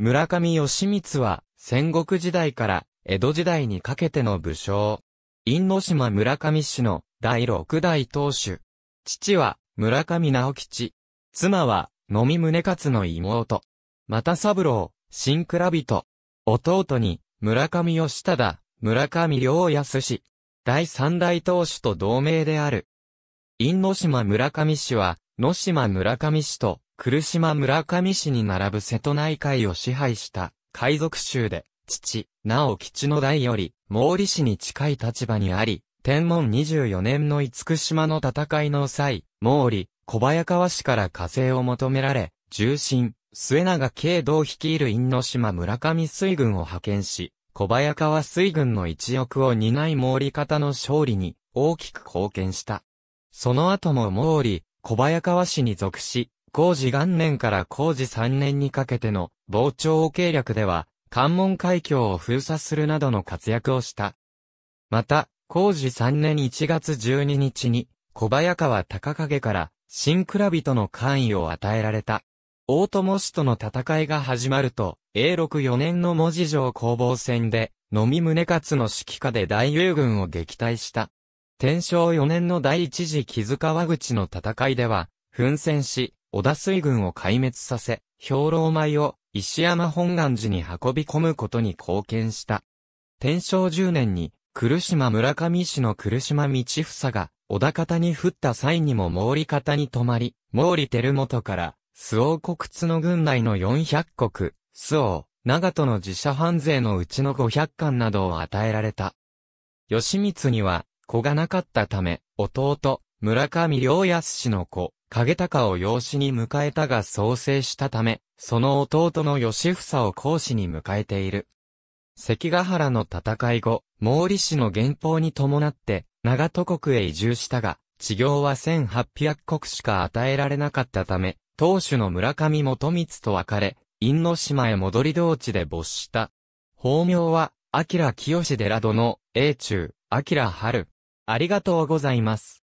村上義光は、戦国時代から江戸時代にかけての武将。因島村上氏の第六代当主。父は村上直吉。妻は野見宗勝の妹。又三郎、新倉人。弟に村上義忠、村上良康氏。第三代当主と同盟である。因島村上氏は、野島村上氏と来島村上市に並ぶ瀬戸内海を支配した海賊州で、父、なお吉野代より、毛利氏に近い立場にあり、天文24年の厳島の戦いの際、毛利、小早川氏から火星を求められ、重臣、末永慶道率いる因島村上水軍を派遣し、小早川水軍の一翼を担い毛利方の勝利に大きく貢献した。その後も毛利、小早川氏に属し、工事元年から工事3年にかけての聴を計略では、関門海峡を封鎖するなどの活躍をした。また、工事3年1月12日に、小早川高影から、新倉人の官位を与えられた。大友氏との戦いが始まると、永禄4年の文字城攻防戦で、のみ宗勝の指揮下で大友軍を撃退した。天正4年の第一次木塚和口の戦いでは、奮戦し、織田水軍を壊滅させ、兵糧米を石山本願寺に運び込むことに貢献した。天正10年に、来島村上市の来島道房が、小田方に降った際にも毛利方に泊まり、毛利輝元から、周王国津の軍内の400国、周王、長門の自社藩税のうちの500巻などを与えられた。義光には、子がなかったため、弟、村上良康の子、影高を養子に迎えたが創生したため、その弟の義房を講師に迎えている。関ヶ原の戦い後、毛利氏の元法に伴って、長戸国へ移住したが、治業は1800国しか与えられなかったため、当主の村上元光と別れ、因島へ戻り同地で没した。法名は、明清寺殿、英中、明春。ありがとうございます。